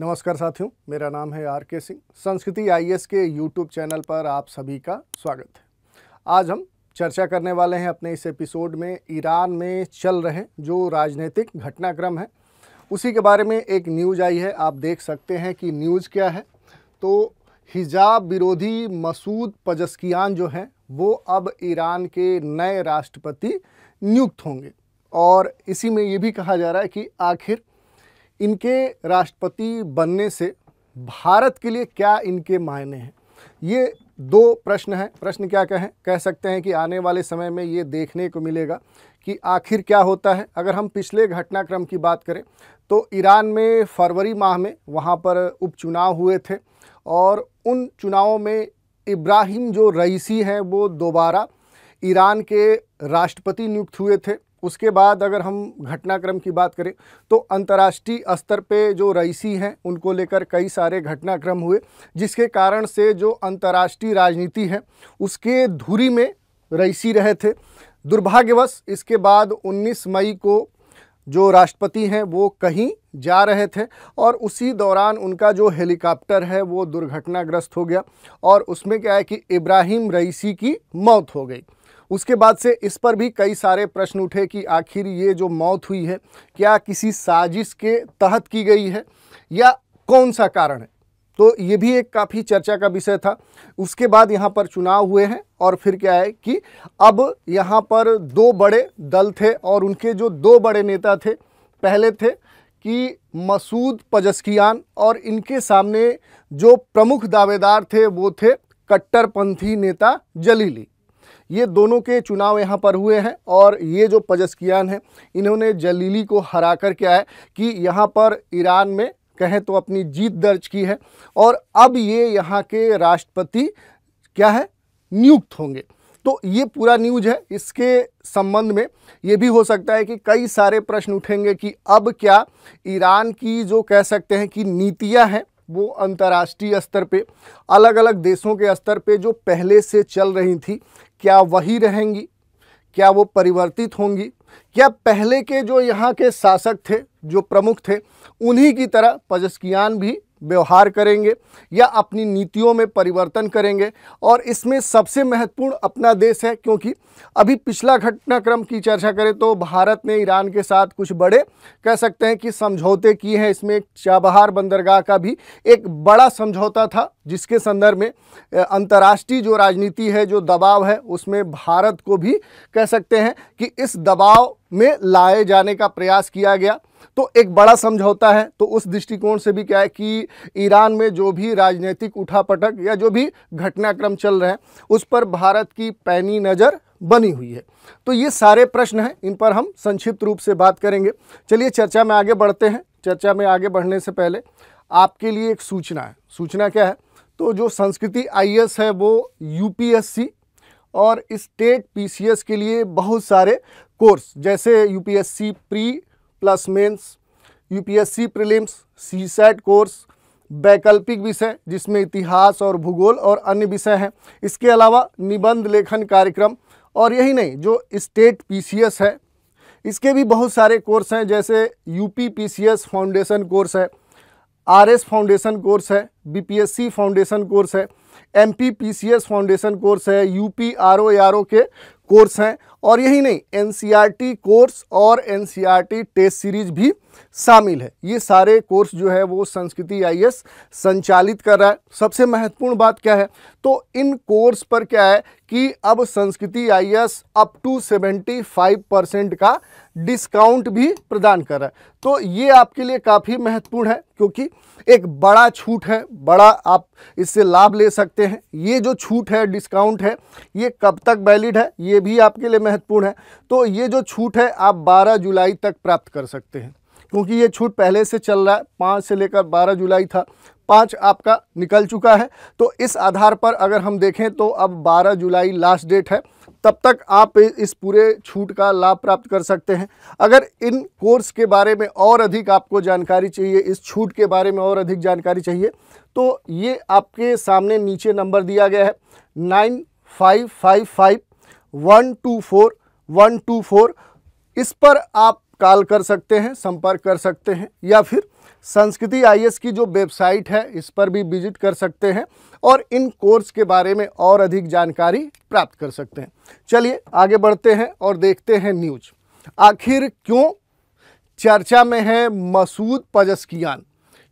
नमस्कार साथियों मेरा नाम है आर के सिंह संस्कृति आईएएस के यूट्यूब चैनल पर आप सभी का स्वागत है आज हम चर्चा करने वाले हैं अपने इस एपिसोड में ईरान में चल रहे जो राजनीतिक घटनाक्रम है उसी के बारे में एक न्यूज आई है आप देख सकते हैं कि न्यूज़ क्या है तो हिजाब विरोधी मसूद पजस्कियान जो हैं वो अब ईरान के नए राष्ट्रपति नियुक्त होंगे और इसी में ये भी कहा जा रहा है कि आखिर इनके राष्ट्रपति बनने से भारत के लिए क्या इनके मायने हैं ये दो प्रश्न हैं प्रश्न क्या कहें कह सकते हैं कि आने वाले समय में ये देखने को मिलेगा कि आखिर क्या होता है अगर हम पिछले घटनाक्रम की बात करें तो ईरान में फरवरी माह में वहाँ पर उपचुनाव हुए थे और उन चुनावों में इब्राहिम जो रईसी हैं वो दोबारा ईरान के राष्ट्रपति नियुक्त हुए थे उसके बाद अगर हम घटनाक्रम की बात करें तो अंतर्राष्ट्रीय स्तर पे जो रईसी हैं उनको लेकर कई सारे घटनाक्रम हुए जिसके कारण से जो अंतर्राष्ट्रीय राजनीति है उसके धुरी में रईसी रहे थे दुर्भाग्यवश इसके बाद 19 मई को जो राष्ट्रपति हैं वो कहीं जा रहे थे और उसी दौरान उनका जो हेलीकॉप्टर है वो दुर्घटनाग्रस्त हो गया और उसमें क्या है कि इब्राहिम रईसी की मौत हो गई उसके बाद से इस पर भी कई सारे प्रश्न उठे कि आखिर ये जो मौत हुई है क्या किसी साजिश के तहत की गई है या कौन सा कारण है तो ये भी एक काफ़ी चर्चा का विषय था उसके बाद यहाँ पर चुनाव हुए हैं और फिर क्या है कि अब यहाँ पर दो बड़े दल थे और उनके जो दो बड़े नेता थे पहले थे कि मसूद पजस्कियान और इनके सामने जो प्रमुख दावेदार थे वो थे कट्टरपंथी नेता जलीली ये दोनों के चुनाव यहाँ पर हुए हैं और ये जो पजस्कियान हैं इन्होंने जलीली को हरा कर क्या है कि यहाँ पर ईरान में कहें तो अपनी जीत दर्ज की है और अब ये यहाँ के राष्ट्रपति क्या है नियुक्त होंगे तो ये पूरा न्यूज है इसके संबंध में ये भी हो सकता है कि कई सारे प्रश्न उठेंगे कि अब क्या ईरान की जो कह सकते हैं कि नीतियाँ हैं वो अंतर्राष्ट्रीय स्तर पे अलग अलग देशों के स्तर पे जो पहले से चल रही थी क्या वही रहेंगी क्या वो परिवर्तित होंगी क्या पहले के जो यहाँ के शासक थे जो प्रमुख थे उन्हीं की तरह पजस्कियान भी व्यवहार करेंगे या अपनी नीतियों में परिवर्तन करेंगे और इसमें सबसे महत्वपूर्ण अपना देश है क्योंकि अभी पिछला घटनाक्रम की चर्चा करें तो भारत ने ईरान के साथ कुछ बड़े कह सकते हैं कि समझौते किए हैं इसमें चाबहार बंदरगाह का भी एक बड़ा समझौता था जिसके संदर्भ में अंतर्राष्ट्रीय जो राजनीति है जो दबाव है उसमें भारत को भी कह सकते हैं कि इस दबाव में लाए जाने का प्रयास किया गया तो एक बड़ा समझौता है तो उस दृष्टिकोण से भी क्या है कि ईरान में जो भी राजनीतिक उठापटक या जो भी घटनाक्रम चल रहे हैं उस पर भारत की पैनी नज़र बनी हुई है तो ये सारे प्रश्न हैं इन पर हम संक्षिप्त रूप से बात करेंगे चलिए चर्चा में आगे बढ़ते हैं चर्चा में आगे बढ़ने से पहले आपके लिए एक सूचना है सूचना क्या है तो जो संस्कृति आई है वो यू और स्टेट पी के लिए बहुत सारे कोर्स जैसे UPSC pre plus mains UPSC prelims CSAT course वैकल्पिक विषय जिसमें इतिहास और भूगोल और अन्य विषय हैं इसके अलावा निबंध लेखन कार्यक्रम और यही नहीं जो स्टेट पीसीएस है इसके भी बहुत सारे कोर्स हैं जैसे यूपी पीसीएस फाउंडेशन कोर्स है आरएस फाउंडेशन कोर्स है बीपीएससी फाउंडेशन कोर्स है एमपी पीसीएस फाउंडेशन कोर्स है यूपी आर ओ के कोर्स हैं और यही नहीं एनसीईआरटी कोर्स e और एनसीईआरटी टेस्ट सीरीज भी शामिल है ये सारे कोर्स जो है वो संस्कृति आईएएस संचालित कर रहा है सबसे महत्वपूर्ण बात क्या है तो इन कोर्स पर क्या है कि अब Sanskriti IAS up to 75 percent का डिस्काउंट भी प्रदान कर रहा है तो ये आपके लिए काफ़ी महत्वपूर्ण है क्योंकि एक बड़ा छूट है बड़ा आप इससे लाभ ले सकते हैं ये जो छूट है डिस्काउंट है ये कब तक वैलिड है ये भी आपके लिए महत्व महत्वपूर्ण है तो ये जो छूट है आप 12 जुलाई तक प्राप्त कर सकते हैं क्योंकि ये छूट पहले से चल रहा है पाँच से लेकर बारह जुलाई था पाँच आपका निकल चुका है तो इस आधार पर अगर हम देखें तो अब बारह जुलाई लास्ट डेट है तब तक आप इस पूरे छूट का लाभ प्राप्त कर सकते हैं अगर इन कोर्स के बारे में और अधिक आपको जानकारी चाहिए इस छूट के बारे में और अधिक जानकारी चाहिए तो ये आपके सामने नीचे नंबर दिया गया है nine five five five one two four one two four इस पर आप कॉल कर सकते हैं संपर्क कर सकते हैं या फिर संस्कृति आईएएस की जो वेबसाइट है इस पर भी विजिट कर सकते हैं और इन कोर्स के बारे में और अधिक जानकारी प्राप्त कर सकते हैं चलिए आगे बढ़ते हैं और देखते हैं न्यूज आखिर क्यों चर्चा में है मसूद पजस्कियान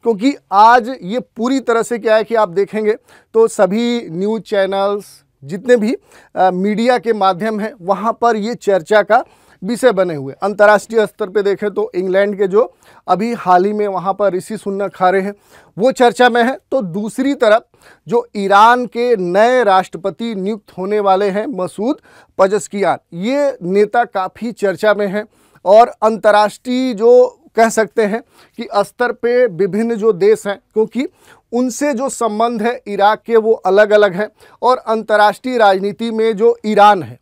क्योंकि आज ये पूरी तरह से क्या है कि आप देखेंगे तो सभी न्यूज चैनल्स जितने भी आ, मीडिया के माध्यम हैं वहाँ पर ये चर्चा का विषय बने हुए अंतर्राष्ट्रीय स्तर पे देखें तो इंग्लैंड के जो अभी हाल ही में वहाँ पर ऋषि सुन्ना खा रहे हैं वो चर्चा में है तो दूसरी तरफ जो ईरान के नए राष्ट्रपति नियुक्त होने वाले हैं मसूद पजस्कियान ये नेता काफ़ी चर्चा में हैं और अंतर्राष्ट्रीय जो कह सकते हैं कि स्तर पे विभिन्न जो देश हैं क्योंकि उनसे जो संबंध है इराक के वो अलग अलग हैं और अंतर्राष्ट्रीय राजनीति में जो ईरान है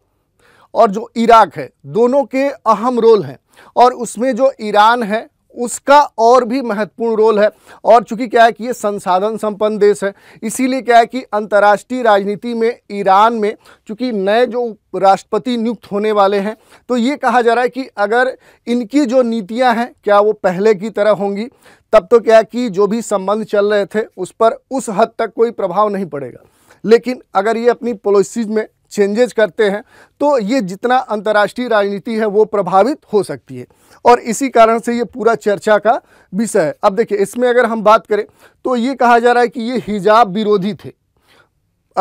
और जो इराक है दोनों के अहम रोल हैं और उसमें जो ईरान है उसका और भी महत्वपूर्ण रोल है और चूंकि क्या है कि ये संसाधन संपन्न देश है इसीलिए क्या है कि अंतर्राष्ट्रीय राजनीति में ईरान में चूंकि नए जो राष्ट्रपति नियुक्त होने वाले हैं तो ये कहा जा रहा है कि अगर इनकी जो नीतियां हैं क्या वो पहले की तरह होंगी तब तो क्या है कि जो भी संबंध चल रहे थे उस पर उस हद तक कोई प्रभाव नहीं पड़ेगा लेकिन अगर ये अपनी पॉलिसीज़ में चेंजेज करते हैं तो ये जितना अंतर्राष्ट्रीय राजनीति है वो प्रभावित हो सकती है और इसी कारण से ये पूरा चर्चा का विषय है अब देखिए इसमें अगर हम बात करें तो ये कहा जा रहा है कि ये हिजाब विरोधी थे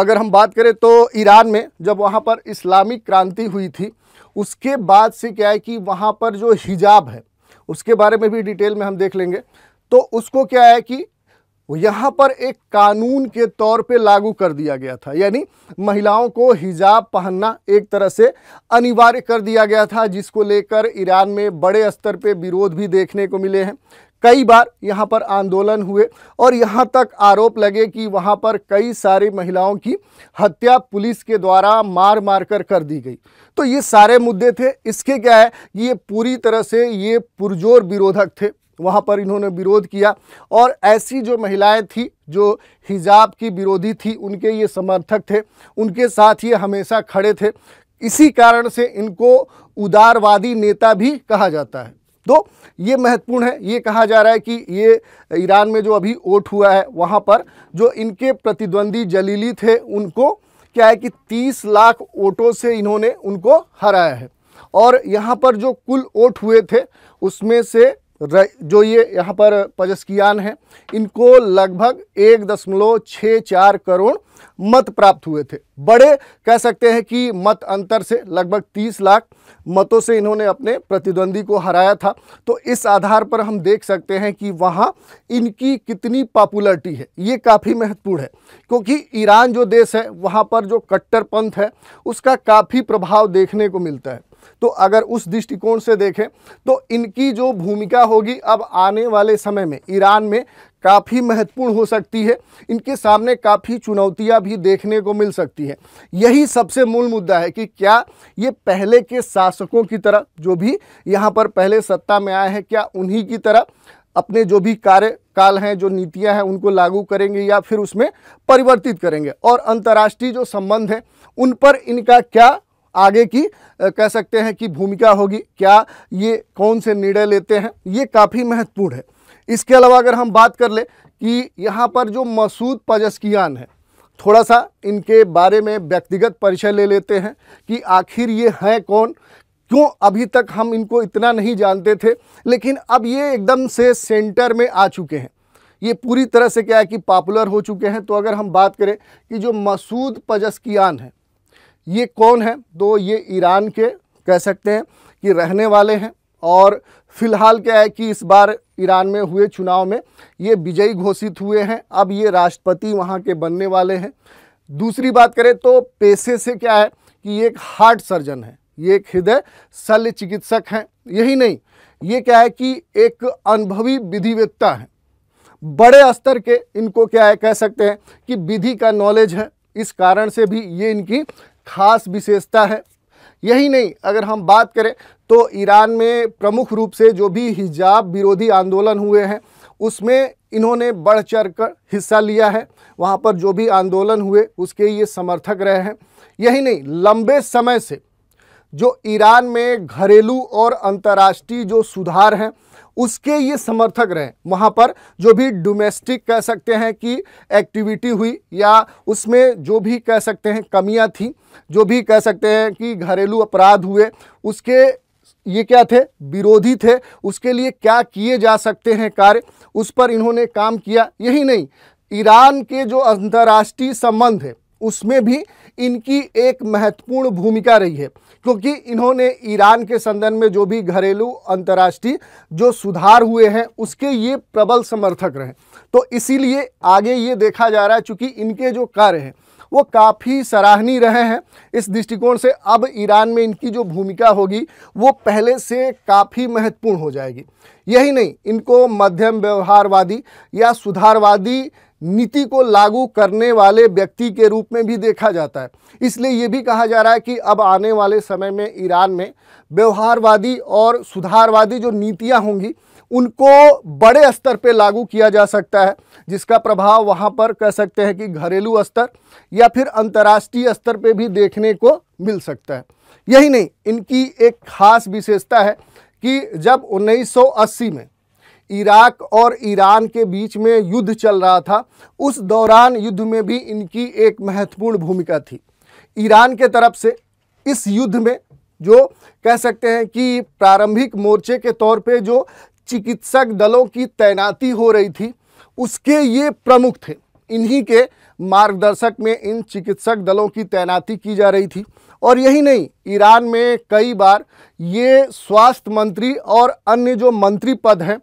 अगर हम बात करें तो ईरान में जब वहाँ पर इस्लामिक क्रांति हुई थी उसके बाद से क्या है कि वहाँ पर जो हिजाब है उसके बारे में भी डिटेल में हम देख लेंगे तो उसको क्या है कि यहाँ पर एक कानून के तौर पे लागू कर दिया गया था यानी महिलाओं को हिजाब पहनना एक तरह से अनिवार्य कर दिया गया था जिसको लेकर ईरान में बड़े स्तर पे विरोध भी देखने को मिले हैं कई बार यहाँ पर आंदोलन हुए और यहाँ तक आरोप लगे कि वहाँ पर कई सारी महिलाओं की हत्या पुलिस के द्वारा मार मार कर कर दी गई तो ये सारे मुद्दे थे इसके क्या है कि ये पूरी तरह से ये पुरजोर विरोधक थे वहाँ पर इन्होंने विरोध किया और ऐसी जो महिलाएं थी जो हिजाब की विरोधी थी उनके ये समर्थक थे उनके साथ ये हमेशा खड़े थे इसी कारण से इनको उदारवादी नेता भी कहा जाता है तो ये महत्वपूर्ण है ये कहा जा रहा है कि ये ईरान में जो अभी वोट हुआ है वहाँ पर जो इनके प्रतिद्वंदी जलीली थे उनको क्या है कि तीस लाख वोटों से इन्होंने उनको हराया है और यहाँ पर जो कुल वोट हुए थे उसमें से जो ये यहाँ पर पजस्कियान हैं इनको लगभग एक दशमलव छः चार करोड़ मत प्राप्त हुए थे बड़े कह सकते हैं कि मत अंतर से लगभग 30 लाख मतों से इन्होंने अपने प्रतिद्वंदी को हराया था तो इस आधार पर हम देख सकते हैं कि वहाँ इनकी कितनी पॉपुलरिटी है ये काफ़ी महत्वपूर्ण है क्योंकि ईरान जो देश है वहाँ पर जो कट्टरपंथ है उसका काफ़ी प्रभाव देखने को मिलता है तो अगर उस दृष्टिकोण से देखें तो इनकी जो भूमिका होगी अब आने वाले समय में ईरान में काफ़ी महत्वपूर्ण हो सकती है इनके सामने काफ़ी चुनौतियां भी देखने को मिल सकती हैं यही सबसे मूल मुद्दा है कि क्या ये पहले के शासकों की तरह जो भी यहाँ पर पहले सत्ता में आए हैं क्या उन्हीं की तरह अपने जो भी कार्यकाल हैं जो नीतियां हैं उनको लागू करेंगे या फिर उसमें परिवर्तित करेंगे और अंतर्राष्ट्रीय जो संबंध हैं उन पर इनका क्या आगे की कह सकते हैं कि भूमिका होगी क्या ये कौन से निर्णय लेते हैं ये काफ़ी महत्वपूर्ण है इसके अलावा अगर हम बात कर ले कि यहाँ पर जो मसूद पजस्कियान है थोड़ा सा इनके बारे में व्यक्तिगत परिचय ले लेते हैं कि आखिर ये हैं कौन क्यों अभी तक हम इनको इतना नहीं जानते थे लेकिन अब ये एकदम से सेंटर में आ चुके हैं ये पूरी तरह से क्या है कि पॉपुलर हो चुके हैं तो अगर हम बात करें कि जो मसूद पजस्कियान है ये कौन है तो ये ईरान के कह सकते हैं कि रहने वाले हैं और फिलहाल क्या है कि इस बार ईरान में हुए चुनाव में ये विजयी घोषित हुए हैं अब ये राष्ट्रपति वहाँ के बनने वाले हैं दूसरी बात करें तो पेशे से क्या है कि ये एक हार्ट सर्जन है ये एक हृदय शल्य चिकित्सक हैं यही नहीं ये क्या है कि एक अनुभवी विधिवेत्ता है बड़े स्तर के इनको क्या है कह सकते हैं कि विधि का नॉलेज है इस कारण से भी ये इनकी खास विशेषता है यही नहीं अगर हम बात करें तो ईरान में प्रमुख रूप से जो भी हिजाब विरोधी आंदोलन हुए हैं उसमें इन्होंने बढ़ चढ़ कर हिस्सा लिया है वहाँ पर जो भी आंदोलन हुए उसके ये समर्थक रहे हैं यही नहीं लंबे समय से जो ईरान में घरेलू और अंतर्राष्ट्रीय जो सुधार हैं उसके ये समर्थक रहे वहाँ पर जो भी डोमेस्टिक कह सकते हैं कि एक्टिविटी हुई या उसमें जो भी कह सकते हैं कमियाँ थी जो भी कह सकते हैं कि घरेलू अपराध हुए उसके ये क्या थे विरोधी थे उसके लिए क्या किए जा सकते हैं कार्य उस पर इन्होंने काम किया यही नहीं ईरान के जो अंतर्राष्ट्रीय संबंध है उसमें भी इनकी एक महत्वपूर्ण भूमिका रही है क्योंकि इन्होंने ईरान के संदर्भ में जो भी घरेलू अंतर्राष्ट्रीय जो सुधार हुए हैं उसके ये प्रबल समर्थक रहे तो इसीलिए आगे ये देखा जा रहा है चूँकि इनके जो कार्य हैं वो काफ़ी सराहनीय रहे हैं इस दृष्टिकोण से अब ईरान में इनकी जो भूमिका होगी वो पहले से काफ़ी महत्वपूर्ण हो जाएगी यही नहीं इनको मध्यम व्यवहारवादी या सुधारवादी नीति को लागू करने वाले व्यक्ति के रूप में भी देखा जाता है इसलिए ये भी कहा जा रहा है कि अब आने वाले समय में ईरान में व्यवहारवादी और सुधारवादी जो नीतियाँ होंगी उनको बड़े स्तर पे लागू किया जा सकता है जिसका प्रभाव वहाँ पर कह सकते हैं कि घरेलू स्तर या फिर अंतर्राष्ट्रीय स्तर पे भी देखने को मिल सकता है यही नहीं इनकी एक खास विशेषता है कि जब 1980 में इराक और ईरान के बीच में युद्ध चल रहा था उस दौरान युद्ध में भी इनकी एक महत्वपूर्ण भूमिका थी ईरान के तरफ से इस युद्ध में जो कह सकते हैं कि प्रारंभिक मोर्चे के तौर पे जो चिकित्सक दलों की तैनाती हो रही थी उसके ये प्रमुख थे इन्हीं के मार्गदर्शक में इन चिकित्सक दलों की तैनाती की जा रही थी और यही नहीं ईरान में कई बार ये स्वास्थ्य मंत्री और अन्य जो मंत्री पद हैं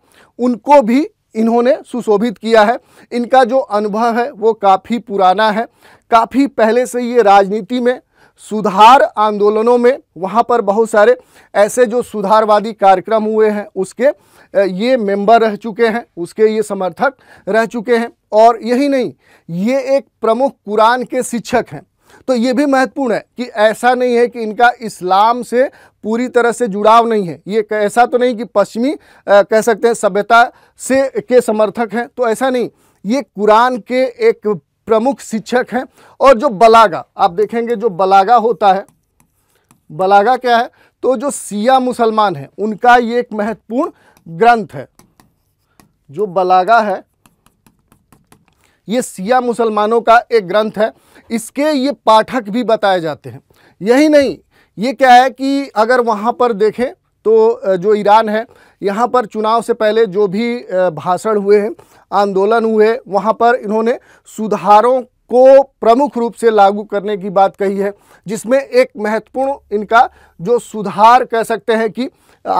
उनको भी इन्होंने सुशोभित किया है इनका जो अनुभव है वो काफ़ी पुराना है काफ़ी पहले से ये राजनीति में सुधार आंदोलनों में वहाँ पर बहुत सारे ऐसे जो सुधारवादी कार्यक्रम हुए हैं उसके ये मेंबर रह चुके हैं उसके ये समर्थक रह चुके हैं और यही नहीं ये एक प्रमुख कुरान के शिक्षक हैं तो ये भी महत्वपूर्ण है कि ऐसा नहीं है कि इनका इस्लाम से पूरी तरह से जुड़ाव नहीं है ये ऐसा तो नहीं कि पश्चिमी कह सकते हैं सभ्यता से के समर्थक हैं तो ऐसा नहीं ये कुरान के एक प्रमुख शिक्षक हैं और जो बलागा आप देखेंगे जो बलागा होता है बलागा क्या है तो जो सिया मुसलमान हैं उनका ये एक महत्वपूर्ण ग्रंथ है जो बलागा है ये सिया मुसलमानों का एक ग्रंथ है इसके ये पाठक भी बताए जाते हैं यही नहीं ये क्या है कि अगर वहाँ पर देखें तो जो ईरान है यहाँ पर चुनाव से पहले जो भी भाषण हुए हैं आंदोलन हुए वहाँ पर इन्होंने सुधारों को प्रमुख रूप से लागू करने की बात कही है जिसमें एक महत्वपूर्ण इनका जो सुधार कह सकते हैं कि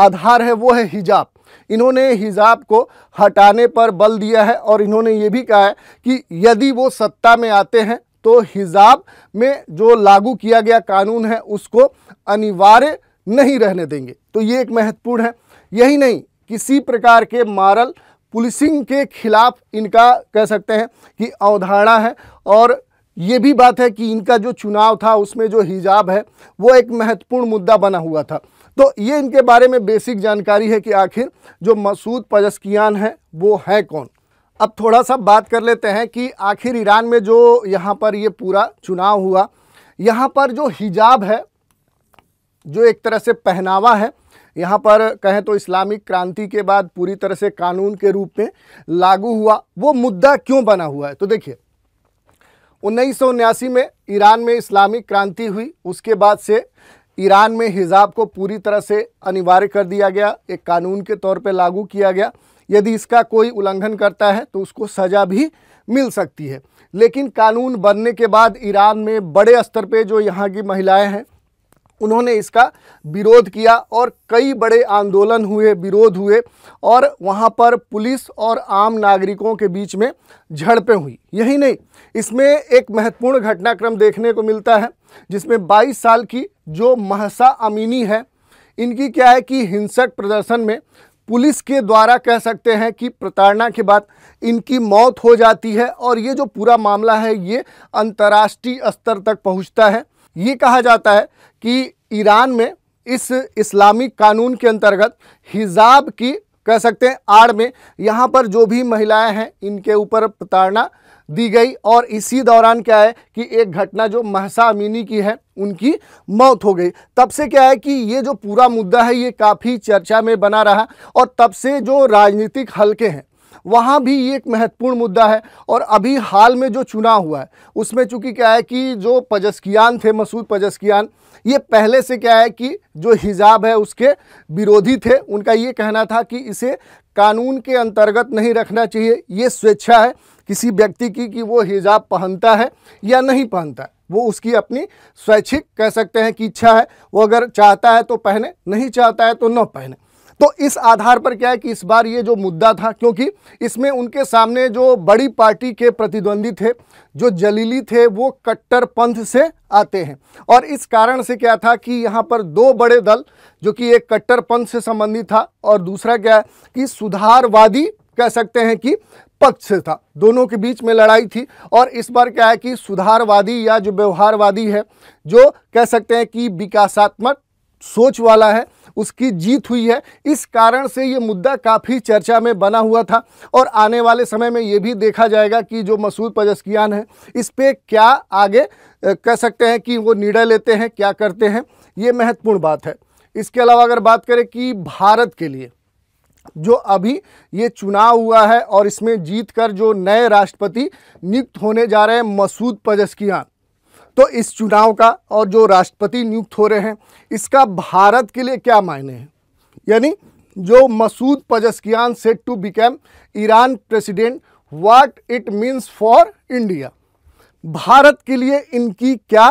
आधार है वो है हिजाब इन्होंने हिजाब को हटाने पर बल दिया है और इन्होंने ये भी कहा है कि यदि वो सत्ता में आते हैं तो हिजाब में जो लागू किया गया कानून है उसको अनिवार्य नहीं रहने देंगे तो ये एक महत्वपूर्ण है यही नहीं किसी प्रकार के मारल पुलिसिंग के खिलाफ इनका कह सकते हैं कि अवधारणा है और ये भी बात है कि इनका जो चुनाव था उसमें जो हिजाब है वो एक महत्वपूर्ण मुद्दा बना हुआ था तो ये इनके बारे में बेसिक जानकारी है कि आखिर जो मसूद पजस्कियान है वो है कौन अब थोड़ा सा बात कर लेते हैं कि आखिर ईरान में जो यहाँ पर ये पूरा चुनाव हुआ यहाँ पर जो हिजाब है जो एक तरह से पहनावा है यहाँ पर कहें तो इस्लामिक क्रांति के बाद पूरी तरह से कानून के रूप में लागू हुआ वो मुद्दा क्यों बना हुआ है तो देखिए उन्नीस में ईरान में इस्लामिक क्रांति हुई उसके बाद से ईरान में हिजाब को पूरी तरह से अनिवार्य कर दिया गया एक कानून के तौर पे लागू किया गया यदि इसका कोई उल्लंघन करता है तो उसको सज़ा भी मिल सकती है लेकिन कानून बनने के बाद ईरान में बड़े स्तर पे जो यहाँ की महिलाएं हैं उन्होंने इसका विरोध किया और कई बड़े आंदोलन हुए विरोध हुए और वहाँ पर पुलिस और आम नागरिकों के बीच में झड़पें हुई यही नहीं इसमें एक महत्वपूर्ण घटनाक्रम देखने को मिलता है जिसमें 22 साल की जो महसा अमीनी है इनकी क्या है कि हिंसक प्रदर्शन में पुलिस के द्वारा कह सकते हैं कि प्रताड़ना के बाद इनकी मौत हो जाती है और ये जो पूरा मामला है ये अंतर्राष्ट्रीय स्तर तक पहुँचता है ये कहा जाता है कि ईरान में इस इस्लामिक कानून के अंतर्गत हिजाब की कह सकते हैं आड़ में यहाँ पर जो भी महिलाएं हैं इनके ऊपर प्रताड़ना दी गई और इसी दौरान क्या है कि एक घटना जो महसा अमीनी की है उनकी मौत हो गई तब से क्या है कि ये जो पूरा मुद्दा है ये काफ़ी चर्चा में बना रहा और तब से जो राजनीतिक हलके हैं वहाँ भी ये एक महत्वपूर्ण मुद्दा है और अभी हाल में जो चुनाव हुआ है उसमें चूँकि क्या है कि जो पजस्कियान थे मसूद पजस्कियान ये पहले से क्या है कि जो हिजाब है उसके विरोधी थे उनका ये कहना था कि इसे कानून के अंतर्गत नहीं रखना चाहिए ये स्वेच्छा है किसी व्यक्ति की कि वो हिजाब पहनता है या नहीं पहनता है वो उसकी अपनी स्वैच्छिक कह सकते हैं कि इच्छा है वो अगर चाहता है तो पहने नहीं चाहता है तो न पहने तो इस आधार पर क्या है कि इस बार ये जो मुद्दा था क्योंकि इसमें उनके सामने जो बड़ी पार्टी के प्रतिद्वंदी थे जो जलीली थे वो कट्टर पंथ से आते हैं और इस कारण से क्या था कि यहाँ पर दो बड़े दल जो कि एक कट्टर पंथ से संबंधित था और दूसरा क्या है कि सुधारवादी कह सकते हैं कि पक्ष था दोनों के बीच में लड़ाई थी और इस बार क्या है कि सुधारवादी या जो व्यवहारवादी है जो कह सकते हैं कि विकासात्मक सोच वाला है उसकी जीत हुई है इस कारण से ये मुद्दा काफ़ी चर्चा में बना हुआ था और आने वाले समय में ये भी देखा जाएगा कि जो मसूद पजस्कियान है इस पर क्या आगे कह सकते हैं कि वो निर्णय लेते हैं क्या करते हैं ये महत्वपूर्ण बात है इसके अलावा अगर बात करें कि भारत के लिए जो अभी ये चुनाव हुआ है और इसमें जीत कर जो नए राष्ट्रपति नियुक्त होने जा रहे हैं मसूद पजस्कियान तो इस चुनाव का और जो राष्ट्रपति नियुक्त हो रहे हैं इसका भारत के लिए क्या मायने हैं यानी जो Masoud Pezeshkian set to become Iran president what it means for India Bharat के लिए इनकी क्या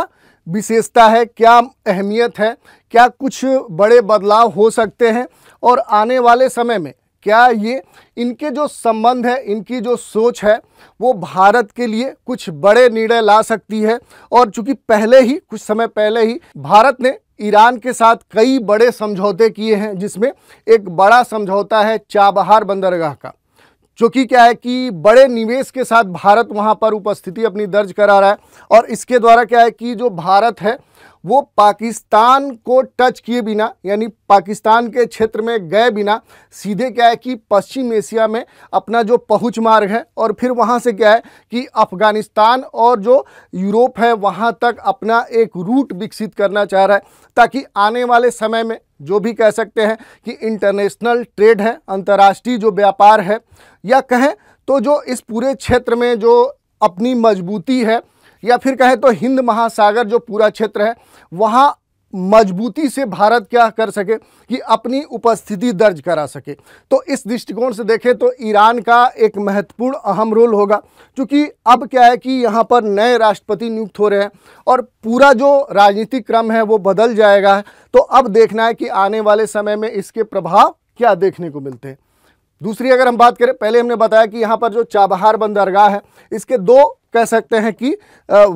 विशेषता है क्या अहमियत है क्या कुछ बड़े बदलाव हो सकते हैं और आने वाले समय में क्या ये इनके जो संबंध है इनकी जो सोच है वो भारत के लिए कुछ बड़े निर्णय ला सकती है और चूंकि पहले ही कुछ समय पहले ही भारत ने ईरान के साथ कई बड़े समझौते किए हैं जिसमें एक बड़ा समझौता है चाबहार बंदरगाह का जो कि क्या है कि बड़े निवेश के साथ भारत वहाँ पर उपस्थिति अपनी दर्ज करा रहा है और इसके द्वारा क्या है कि जो भारत है वो पाकिस्तान को टच किए बिना यानी पाकिस्तान के क्षेत्र में गए बिना सीधे क्या है कि पश्चिम एशिया में अपना जो पहुँच मार्ग है और फिर वहाँ से क्या है कि अफ़गानिस्तान और जो यूरोप है वहाँ तक अपना एक रूट विकसित करना चाह रहा है ताकि आने वाले समय में जो भी कह सकते हैं कि इंटरनेशनल ट्रेड है अंतर्राष्ट्रीय जो व्यापार है या कहें तो जो इस पूरे क्षेत्र में जो अपनी मजबूती है या फिर कहें तो हिंद महासागर जो पूरा क्षेत्र है वहाँ मजबूती से भारत क्या कर सके कि अपनी उपस्थिति दर्ज करा सके तो इस दृष्टिकोण से देखें तो ईरान का एक महत्वपूर्ण अहम रोल होगा क्योंकि अब क्या है कि यहाँ पर नए राष्ट्रपति नियुक्त हो रहे हैं और पूरा जो राजनीतिक क्रम है वो बदल जाएगा तो अब देखना है कि आने वाले समय में इसके प्रभाव क्या देखने को मिलते हैं दूसरी अगर हम बात करें पहले हमने बताया कि यहाँ पर जो चाबहार बंदरगाह है इसके दो कह सकते हैं कि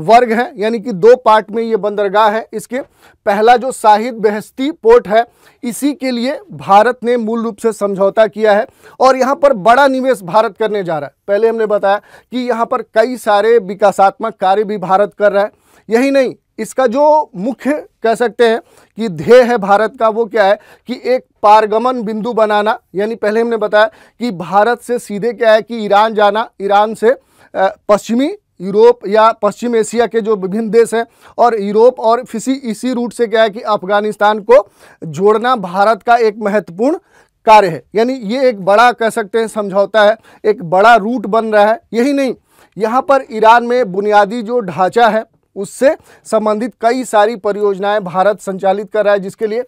वर्ग हैं यानी कि दो पार्ट में ये बंदरगाह है इसके पहला जो साहिद बेहस्ती पोर्ट है इसी के लिए भारत ने मूल रूप से समझौता किया है और यहाँ पर बड़ा निवेश भारत करने जा रहा है पहले हमने बताया कि यहाँ पर कई सारे विकासात्मक कार्य भी भारत कर रहा है यही नहीं इसका जो मुख्य कह सकते हैं कि ध्येय है भारत का वो क्या है कि एक पारगमन बिंदु बनाना यानी पहले हमने बताया कि भारत से सीधे क्या है कि ईरान जाना ईरान से पश्चिमी यूरोप या पश्चिम एशिया के जो विभिन्न देश हैं और यूरोप और फिसी इसी रूट से क्या है कि अफगानिस्तान को जोड़ना भारत का एक महत्वपूर्ण कार्य है यानी ये एक बड़ा कह सकते हैं समझौता है एक बड़ा रूट बन रहा है यही नहीं यहाँ पर ईरान में बुनियादी जो ढांचा है उससे संबंधित कई सारी परियोजनाएं भारत संचालित कर रहा है जिसके लिए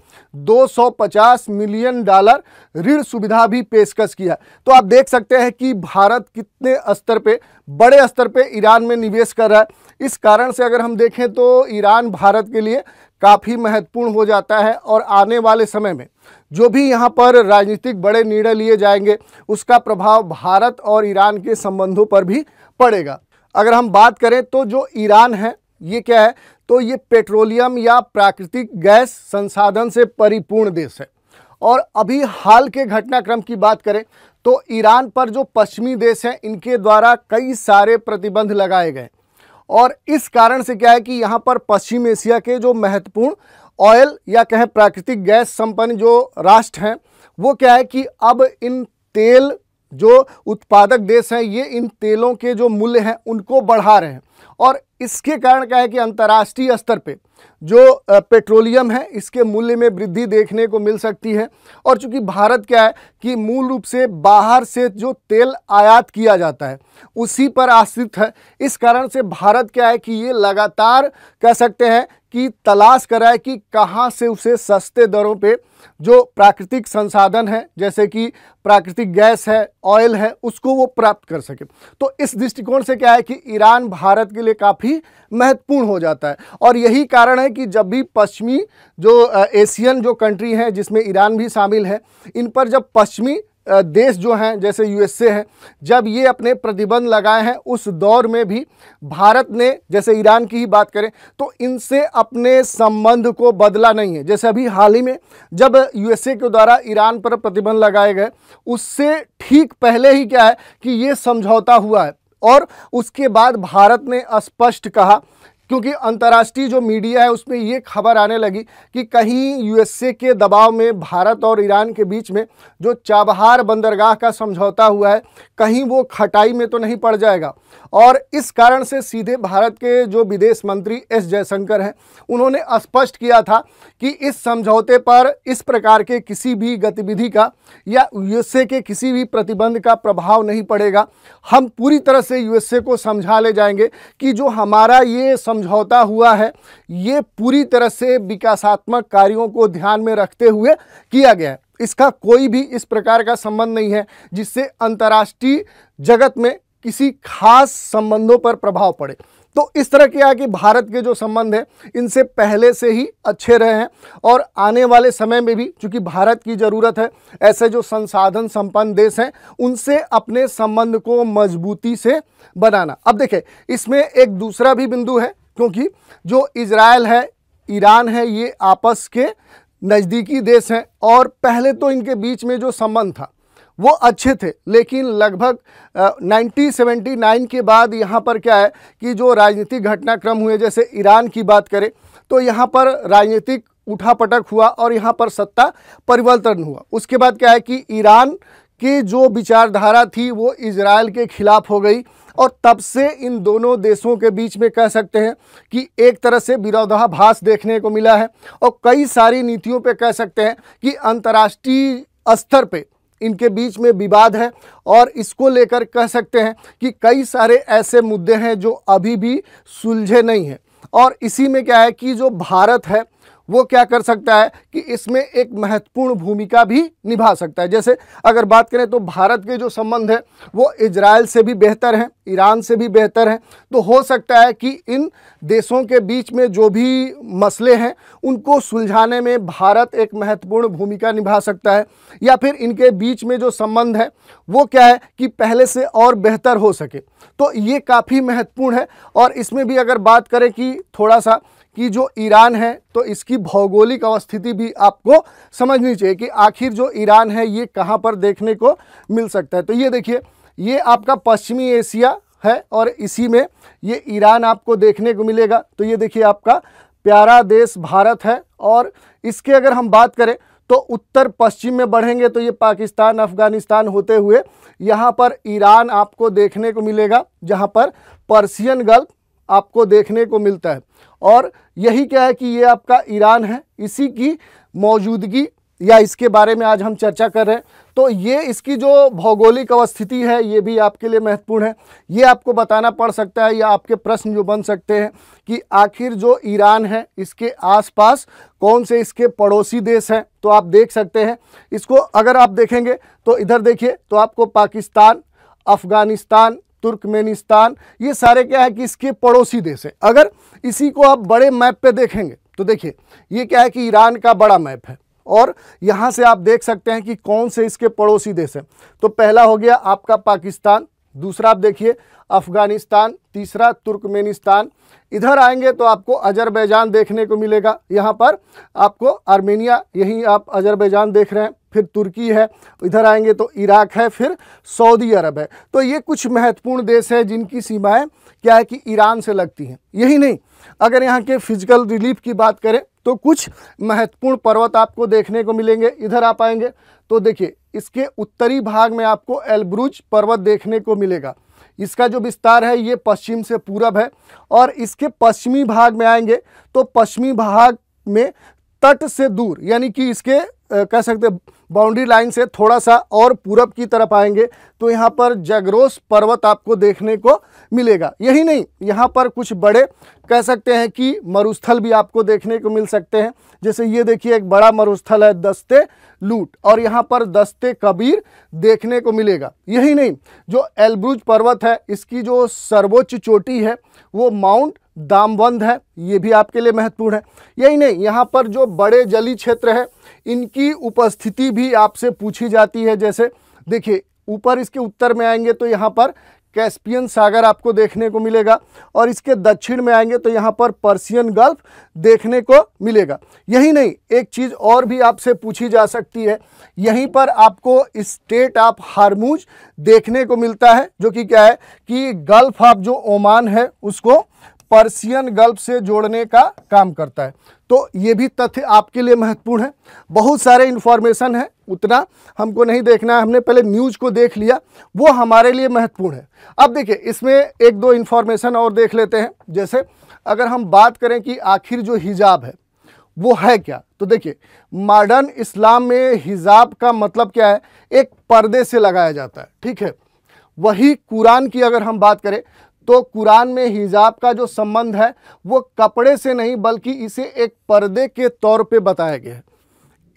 250 मिलियन डॉलर ऋण सुविधा भी पेशकश किया तो आप देख सकते हैं कि भारत कितने स्तर पे बड़े स्तर पे ईरान में निवेश कर रहा है इस कारण से अगर हम देखें तो ईरान भारत के लिए काफ़ी महत्वपूर्ण हो जाता है और आने वाले समय में जो भी यहाँ पर राजनीतिक बड़े निर्णय लिए जाएंगे उसका प्रभाव भारत और ईरान के संबंधों पर भी पड़ेगा अगर हम बात करें तो जो ईरान है ये क्या है तो ये पेट्रोलियम या प्राकृतिक गैस संसाधन से परिपूर्ण देश है और अभी हाल के घटनाक्रम की बात करें तो ईरान पर जो पश्चिमी देश हैं इनके द्वारा कई सारे प्रतिबंध लगाए गए और इस कारण से क्या है कि यहाँ पर पश्चिम एशिया के जो महत्वपूर्ण ऑयल या कहें प्राकृतिक गैस संपन्न जो राष्ट्र हैं वो क्या है कि अब इन तेल जो उत्पादक देश हैं ये इन तेलों के जो मूल्य हैं उनको बढ़ा रहे हैं और इसके कारण क्या है कि अंतर्राष्ट्रीय स्तर पे जो पेट्रोलियम है इसके मूल्य में वृद्धि देखने को मिल सकती है और चूंकि भारत क्या है कि मूल रूप से बाहर से जो तेल आयात किया जाता है उसी पर आश्रित है इस कारण से भारत क्या है कि ये लगातार कह सकते हैं कि तलाश कराए कि कहाँ से उसे सस्ते दरों पर जो प्राकृतिक संसाधन है जैसे कि प्राकृतिक गैस है ऑयल है उसको वो प्राप्त कर सके तो इस दृष्टिकोण से क्या है कि ईरान भारत के लिए काफ़ी महत्वपूर्ण हो जाता है और यही कारण है कि जब भी पश्चिमी जो एशियन जो कंट्री हैं जिसमें ईरान भी शामिल है इन पर जब पश्चिमी देश जो हैं जैसे यूएसए है जब ये अपने प्रतिबंध लगाए हैं उस दौर में भी भारत ने जैसे ईरान की ही बात करें तो इनसे अपने संबंध को बदला नहीं है जैसे अभी हाल ही में जब यूएसए के द्वारा ईरान पर प्रतिबंध लगाए गए उससे ठीक पहले ही क्या है कि ये समझौता हुआ है और उसके बाद भारत ने स्पष्ट कहा क्योंकि अंतर्राष्ट्रीय जो मीडिया है उसमें ये खबर आने लगी कि कहीं यूएसए के दबाव में भारत और ईरान के बीच में जो चाबहार बंदरगाह का समझौता हुआ है कहीं वो खटाई में तो नहीं पड़ जाएगा और इस कारण से सीधे भारत के जो विदेश मंत्री एस जयशंकर हैं उन्होंने स्पष्ट किया था कि इस समझौते पर इस प्रकार के किसी भी गतिविधि का या यूएसए के किसी भी प्रतिबंध का प्रभाव नहीं पड़ेगा हम पूरी तरह से यूएसए को समझा ले जाएंगे कि जो हमारा ये समझौता हुआ है ये पूरी तरह से विकासात्मक कार्यों को ध्यान में रखते हुए किया गया है इसका कोई भी इस प्रकार का संबंध नहीं है जिससे अंतर्राष्ट्रीय जगत में किसी खास संबंधों पर प्रभाव पड़े तो इस तरह किया कि भारत के जो संबंध हैं इनसे पहले से ही अच्छे रहे हैं और आने वाले समय में भी चूँकि भारत की ज़रूरत है ऐसे जो संसाधन संपन्न देश हैं उनसे अपने संबंध को मजबूती से बनाना अब देखें इसमें एक दूसरा भी बिंदु है क्योंकि जो इजराइल है ईरान है ये आपस के नज़दीकी देश हैं और पहले तो इनके बीच में जो संबंध था वो अच्छे थे लेकिन लगभग 1979 के बाद यहाँ पर क्या है कि जो राजनीतिक घटनाक्रम हुए जैसे ईरान की बात करें तो यहाँ पर राजनीतिक उठापटक हुआ और यहाँ पर सत्ता परिवर्तन हुआ उसके बाद क्या है कि ईरान की जो विचारधारा थी वो इसराइल के खिलाफ हो गई और तब से इन दोनों देशों के बीच में कह सकते हैं कि एक तरह से विरोधाभास देखने को मिला है और कई सारी नीतियों पे कह सकते हैं कि अंतर्राष्ट्रीय स्तर पे इनके बीच में विवाद है और इसको लेकर कह सकते हैं कि कई सारे ऐसे मुद्दे हैं जो अभी भी सुलझे नहीं हैं और इसी में क्या है कि जो भारत है वो क्या कर सकता है कि इसमें एक महत्वपूर्ण भूमिका भी निभा सकता है जैसे अगर बात करें तो भारत के जो संबंध है वो इजराइल से भी बेहतर हैं ईरान से भी बेहतर हैं तो हो सकता है कि इन देशों के बीच में जो भी मसले हैं उनको सुलझाने में भारत एक महत्वपूर्ण भूमिका निभा सकता है या फिर इनके बीच में जो संबंध है वो क्या है कि पहले से और बेहतर हो सके तो ये काफ़ी महत्वपूर्ण है और इसमें भी अगर बात करें कि थोड़ा सा कि जो ईरान है तो इसकी भौगोलिक अवस्थिति भी आपको समझनी चाहिए कि आखिर जो ईरान है ये कहाँ पर देखने को मिल सकता है तो ये देखिए ये आपका पश्चिमी एशिया है और इसी में ये ईरान आपको देखने को मिलेगा तो ये देखिए आपका प्यारा देश भारत है और इसके अगर हम बात करें तो उत्तर पश्चिम में बढ़ेंगे तो ये पाकिस्तान अफ़गानिस्तान होते हुए यहाँ पर ईरान आपको देखने को मिलेगा जहाँ पर पर्सियन गल्फ आपको देखने को मिलता है और यही क्या है कि ये आपका ईरान है इसी की मौजूदगी या इसके बारे में आज हम चर्चा कर रहे हैं तो ये इसकी जो भौगोलिक अवस्थिति है ये भी आपके लिए महत्वपूर्ण है ये आपको बताना पड़ सकता है या आपके प्रश्न जो बन सकते हैं कि आखिर जो ईरान है इसके आसपास कौन से इसके पड़ोसी देश हैं तो आप देख सकते हैं इसको अगर आप देखेंगे तो इधर देखिए तो आपको पाकिस्तान अफ़गानिस्तान तुर्कमेनिस्तान ये सारे क्या है कि इसके पड़ोसी देश हैं अगर इसी को आप बड़े मैप पे देखेंगे तो देखिए ये क्या है कि ईरान का बड़ा मैप है और यहाँ से आप देख सकते हैं कि कौन से इसके पड़ोसी देश हैं तो पहला हो गया आपका पाकिस्तान दूसरा आप देखिए अफ़गानिस्तान तीसरा तुर्कमेनिस्तान इधर आएंगे तो आपको अजरबैजान देखने को मिलेगा यहाँ पर आपको आर्मेनिया यहीं आप अजरबैजान देख रहे हैं फिर तुर्की है इधर आएंगे तो इराक है फिर सऊदी अरब है तो ये कुछ महत्वपूर्ण देश हैं जिनकी सीमाएं क्या है कि ईरान से लगती हैं यही नहीं अगर यहाँ के फिजिकल रिलीफ की बात करें तो कुछ महत्वपूर्ण पर्वत आपको देखने को मिलेंगे इधर आप आएंगे तो देखिए इसके उत्तरी भाग में आपको एल्ब्रुज पर्वत देखने को मिलेगा इसका जो विस्तार है ये पश्चिम से पूरब है और इसके पश्चिमी भाग में आएंगे तो पश्चिमी भाग में तट से दूर यानी कि इसके कह सकते बाउंड्री लाइन से थोड़ा सा और पूरब की तरफ आएंगे तो यहाँ पर जगरोस पर्वत आपको देखने को मिलेगा यही नहीं यहाँ पर कुछ बड़े कह सकते हैं कि मरुस्थल भी आपको देखने को मिल सकते हैं जैसे ये देखिए एक बड़ा मरुस्थल है दस्ते लूट और यहाँ पर दस्ते कबीर देखने को मिलेगा यही नहीं जो एलब्रुज पर्वत है इसकी जो सर्वोच्च चोटी है वो माउंट दामबंद है ये भी आपके लिए महत्वपूर्ण है यही नहीं यहाँ पर जो बड़े जली क्षेत्र है इनकी उपस्थिति भी आपसे पूछी जाती है जैसे देखिए ऊपर इसके उत्तर में आएंगे तो यहाँ पर कैस्पियन सागर आपको देखने को मिलेगा और इसके दक्षिण में आएंगे तो यहाँ पर पर्सियन गल्फ देखने को मिलेगा यही नहीं एक चीज़ और भी आपसे पूछी जा सकती है यहीं पर आपको स्टेट ऑफ हारमूज देखने को मिलता है जो कि क्या है कि गल्फ ऑफ जो ओमान है उसको पर्सियन गल्फ से जोड़ने का काम करता है तो ये भी तथ्य आपके लिए महत्वपूर्ण है बहुत सारे इन्फॉर्मेशन है उतना हमको नहीं देखना है हमने पहले न्यूज को देख लिया वो हमारे लिए महत्वपूर्ण है अब देखिए इसमें एक दो इन्फॉर्मेशन और देख लेते हैं जैसे अगर हम बात करें कि आखिर जो हिजाब है वो है क्या तो देखिए मॉडर्न इस्लाम में हिजाब का मतलब क्या है एक पर्दे से लगाया जाता है ठीक है वही कुरान की अगर हम बात करें तो कुरान में हिजाब का जो संबंध है वो कपड़े से नहीं बल्कि इसे एक पर्दे के तौर पे बताया गया है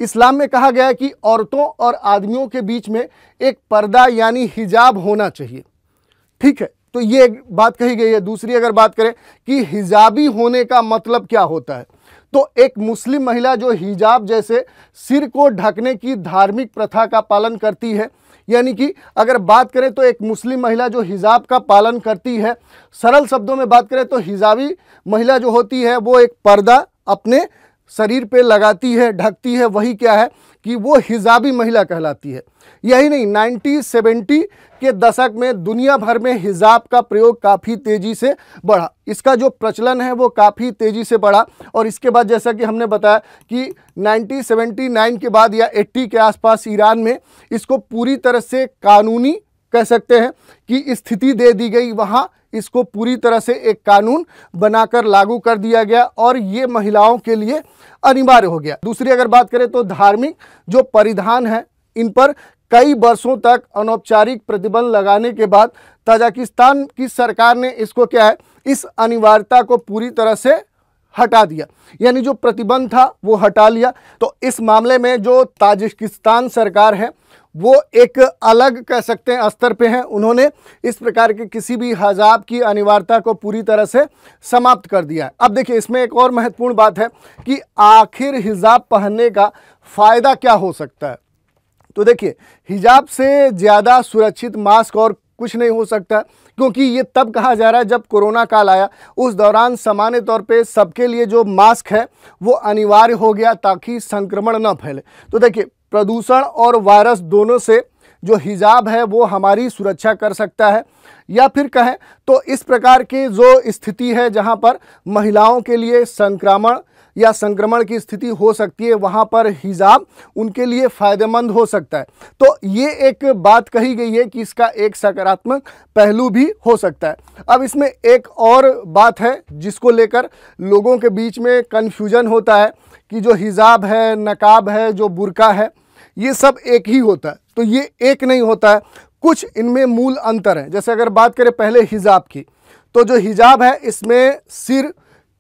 इस्लाम में कहा गया है कि औरतों और आदमियों के बीच में एक पर्दा यानी हिजाब होना चाहिए ठीक है तो ये बात कही गई है दूसरी अगर बात करें कि हिजाबी होने का मतलब क्या होता है तो एक मुस्लिम महिला जो हिजाब जैसे सिर को ढकने की धार्मिक प्रथा का पालन करती है यानी कि अगर बात करें तो एक मुस्लिम महिला जो हिजाब का पालन करती है सरल शब्दों में बात करें तो हिजाबी महिला जो होती है वो एक पर्दा अपने शरीर पे लगाती है ढकती है वही क्या है कि वो हिजाबी महिला कहलाती है यही नहीं नाइन्टी सेवेंटी के दशक में दुनिया भर में हिजाब का प्रयोग काफ़ी तेज़ी से बढ़ा इसका जो प्रचलन है वो काफ़ी तेज़ी से बढ़ा और इसके बाद जैसा कि हमने बताया कि नाइन के बाद या एट्टी के आसपास ईरान में इसको पूरी तरह से कानूनी कह सकते हैं कि स्थिति दे दी गई वहाँ इसको पूरी तरह से एक कानून बनाकर लागू कर दिया गया और ये महिलाओं के लिए अनिवार्य हो गया दूसरी अगर बात करें तो धार्मिक जो परिधान है इन पर कई वर्षों तक अनौपचारिक प्रतिबंध लगाने के बाद ताजिकिस्तान की सरकार ने इसको क्या है इस अनिवार्यता को पूरी तरह से हटा दिया यानी जो प्रतिबंध था वो हटा लिया तो इस मामले में जो ताजिकिस्तान सरकार है वो एक अलग कह सकते हैं स्तर पे हैं उन्होंने इस प्रकार के किसी भी हजाब की अनिवार्यता को पूरी तरह से समाप्त कर दिया है अब देखिए इसमें एक और महत्वपूर्ण बात है कि आखिर हिजाब पहनने का फ़ायदा क्या हो सकता है तो देखिए हिजाब से ज़्यादा सुरक्षित मास्क और कुछ नहीं हो सकता क्योंकि ये तब कहा जा रहा है जब कोरोना काल आया उस दौरान सामान्य तौर पे सबके लिए जो मास्क है वो अनिवार्य हो गया ताकि संक्रमण ना फैले तो देखिए प्रदूषण और वायरस दोनों से जो हिजाब है वो हमारी सुरक्षा कर सकता है या फिर कहें तो इस प्रकार की जो स्थिति है जहाँ पर महिलाओं के लिए संक्रमण या संक्रमण की स्थिति हो सकती है वहाँ पर हिजाब उनके लिए फ़ायदेमंद हो सकता है तो ये एक बात कही गई है कि इसका एक सकारात्मक पहलू भी हो सकता है अब इसमें एक और बात है जिसको लेकर लोगों के बीच में कन्फ्यूजन होता है कि जो हिजाब है नकाब है जो बुरका है ये सब एक ही होता है तो ये एक नहीं होता है कुछ इनमें मूल अंतर है जैसे अगर बात करें पहले हिजाब की तो जो हिजाब है इसमें सिर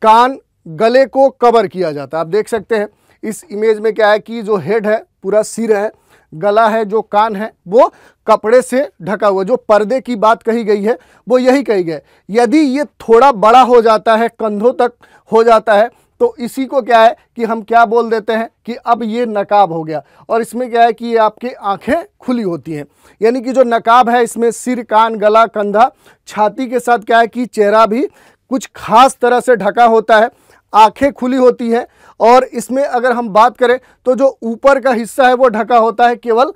कान गले को कवर किया जाता है आप देख सकते हैं इस इमेज में क्या है कि जो हेड है पूरा सिर है गला है जो कान है वो कपड़े से ढका हुआ जो पर्दे की बात कही गई है वो यही कही गई यदि ये थोड़ा बड़ा हो जाता है कंधों तक हो जाता है तो इसी को क्या है कि हम क्या बोल देते हैं कि अब ये नकाब हो गया और इसमें क्या है कि ये आपकी आंखें खुली होती हैं यानी कि जो नकाब है इसमें सिर कान गला कंधा छाती के साथ क्या है कि चेहरा भी कुछ खास तरह से ढका होता है आंखें खुली होती हैं और इसमें अगर हम बात करें तो जो ऊपर का हिस्सा है वो ढका होता है केवल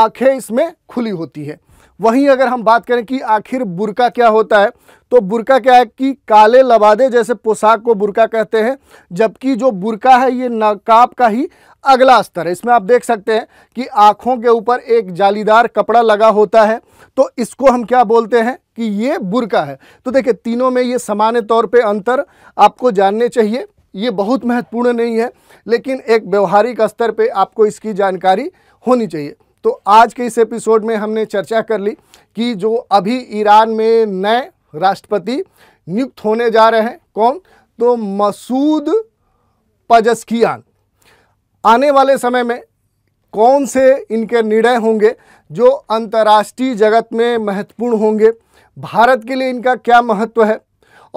आँखें इसमें खुली होती है वहीं अगर हम बात करें कि आखिर बुरका क्या होता है तो बुरका क्या है कि काले लबादे जैसे पोशाक को बुरका कहते हैं जबकि जो बुरका है ये नकाब का ही अगला स्तर है इसमें आप देख सकते हैं कि आँखों के ऊपर एक जालीदार कपड़ा लगा होता है तो इसको हम क्या बोलते हैं कि ये बुरका है तो देखिए तीनों में ये सामान्य तौर पर अंतर आपको जानने चाहिए ये बहुत महत्वपूर्ण नहीं है लेकिन एक व्यवहारिक स्तर पे आपको इसकी जानकारी होनी चाहिए तो आज के इस एपिसोड में हमने चर्चा कर ली कि जो अभी ईरान में नए राष्ट्रपति नियुक्त होने जा रहे हैं कौन तो मसूद पजस्कियान आने वाले समय में कौन से इनके निर्णय होंगे जो अंतर्राष्ट्रीय जगत में महत्वपूर्ण होंगे भारत के लिए इनका क्या महत्व है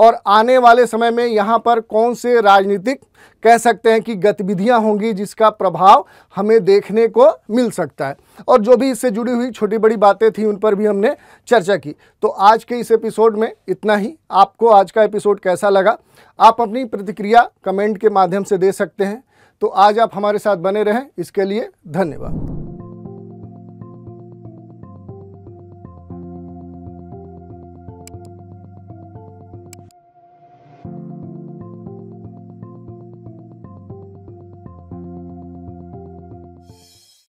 और आने वाले समय में यहाँ पर कौन से राजनीतिक कह सकते हैं कि गतिविधियां होंगी जिसका प्रभाव हमें देखने को मिल सकता है और जो भी इससे जुड़ी हुई छोटी बड़ी बातें थी उन पर भी हमने चर्चा की तो आज के इस एपिसोड में इतना ही आपको आज का एपिसोड कैसा लगा आप अपनी प्रतिक्रिया कमेंट के माध्यम से दे सकते हैं तो आज आप हमारे साथ बने रहें इसके लिए धन्यवाद